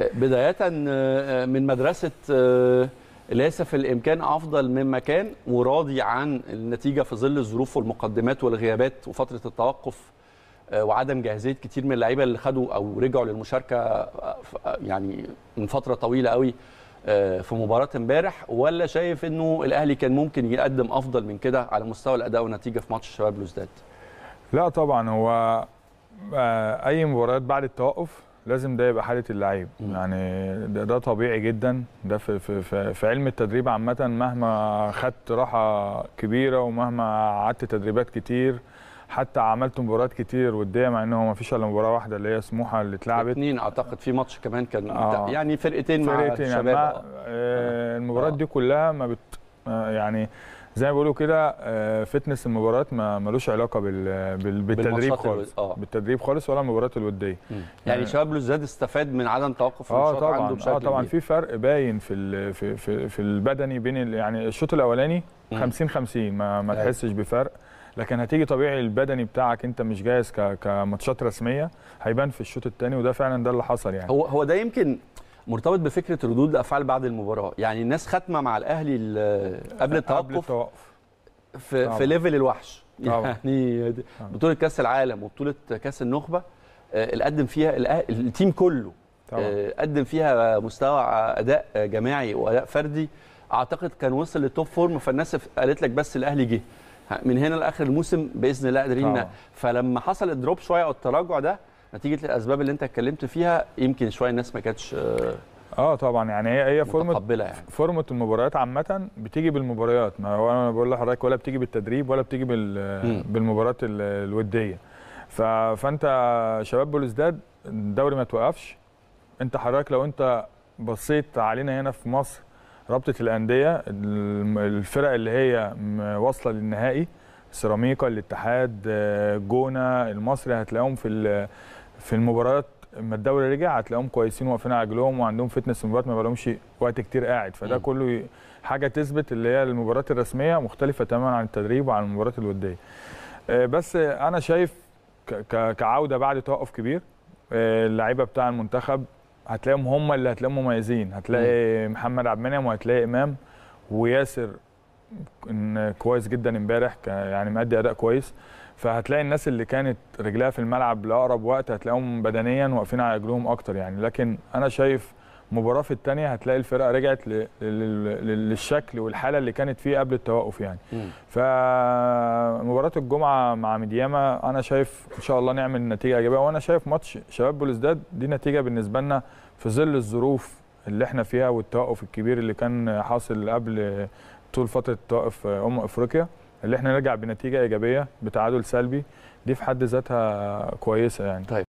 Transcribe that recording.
بداية آه، آه، من مدرسة آه، ليس في الإمكان أفضل مما كان وراضي عن النتيجة في ظل الظروف والمقدمات والغيابات وفترة التوقف وعدم جاهزية كتير من اللعيبة اللي خدوا أو رجعوا للمشاركة يعني من فترة طويلة قوي في مباراة امبارح ولا شايف إنه الأهلي كان ممكن يقدم أفضل من كده على مستوى الأداء والنتيجة في ماتش الشباب لوزداد لا طبعا هو أي مباريات بعد التوقف لازم ده يبقى حاله اللعيب يعني ده, ده طبيعي جدا ده في, في, في, في علم التدريب عامه مهما خدت راحه كبيره ومهما قعدت تدريبات كتير حتى عملت مباريات كتير وديه مع ان هو ما فيش الا مباراه واحده اللي هي سموحه اللي اتلعبت اثنين اعتقد في ماتش كمان كان آه. يعني فرقتين, فرقتين مع يعني الشباب يعني آه. المباريات آه. دي كلها ما بت آه، يعني زي ما بيقولوا كده آه، فتنس المباريات ما ملوش علاقه بالتدريب خالص آه. بالتدريب خالص ولا المباريات الوديه يعني, يعني شباب لوزاد استفاد من عدم توقف آه، الماتشات طبعًا عنده بشكل اه طبعا في فرق باين في في في, في البدني بين يعني الشوط الاولاني 50 50 ما, ما تحسش بفرق لكن هتيجي طبيعي البدني بتاعك انت مش جاهز كماتشات رسميه هيبان في الشوط الثاني وده فعلا ده اللي حصل يعني هو هو ده يمكن مرتبط بفكره ردود الافعال بعد المباراه يعني الناس خاتمه مع الاهلي قبل التوقف في, طبعا. في ليفل الوحش طبعا. يعني طبعا. بطوله كاس العالم وبطوله كاس النخبه آه، اللي قدم فيها التيم كله آه، طبعا. قدم فيها مستوى اداء جماعي واداء فردي اعتقد كان وصل للتوب فورم فالناس قالت لك بس الاهلي جه من هنا لاخر الموسم باذن الله قادرين فلما حصل الدروب شويه او التراجع ده نتيجه الاسباب اللي انت اتكلمت فيها يمكن شويه الناس ما كانتش اه, آه، طبعا يعني هي هي فورمه يعني. فورمه المباريات عامه بتيجي بالمباريات ما هو انا بقول لحضرتك ولا بتيجي بالتدريب ولا بتيجي بالمباريات الوديه فانت شباب بلوزداد الدوري ما توقفش انت حضرتك لو انت بصيت علينا هنا في مصر رابطه الانديه الفرق اللي هي واصله للنهائي سيراميكا الاتحاد آه، جونه المصري هتلاقيهم في في المباريات اما الدوري رجع هتلاقيهم كويسين واقفين على رجلهم وعندهم فتنس المباريات ما بقالهمش وقت كتير قاعد فده مم. كله حاجه تثبت اللي هي المباريات الرسميه مختلفه تماما عن التدريب وعن المباريات الوديه آه، بس انا شايف كعوده بعد توقف كبير آه، اللعيبه بتاع المنتخب هتلاقيهم هم اللي هتلاقيهم مميزين هتلاقي مم. محمد عبد المنعم وهتلاقي امام وياسر كويس جدا امبارح يعني مادي اداء كويس فهتلاقي الناس اللي كانت رجلها في الملعب لاقرب وقت هتلاقيهم بدنيا واقفين على رجلهم اكتر يعني لكن انا شايف مباراه في الثانيه هتلاقي الفرقه رجعت للشكل والحاله اللي كانت فيه قبل التوقف يعني فمباراه الجمعه مع ميدياما انا شايف ان شاء الله نعمل نتيجه ايجابيه وانا شايف ماتش شباب بلوزداد دي نتيجه بالنسبه لنا في ظل الظروف اللي احنا فيها والتوقف الكبير اللي كان حاصل قبل طول فتره توقف ام افريقيا اللي احنا نرجع بنتيجه ايجابيه بتعادل سلبي دي في حد ذاتها كويسه يعني طيب.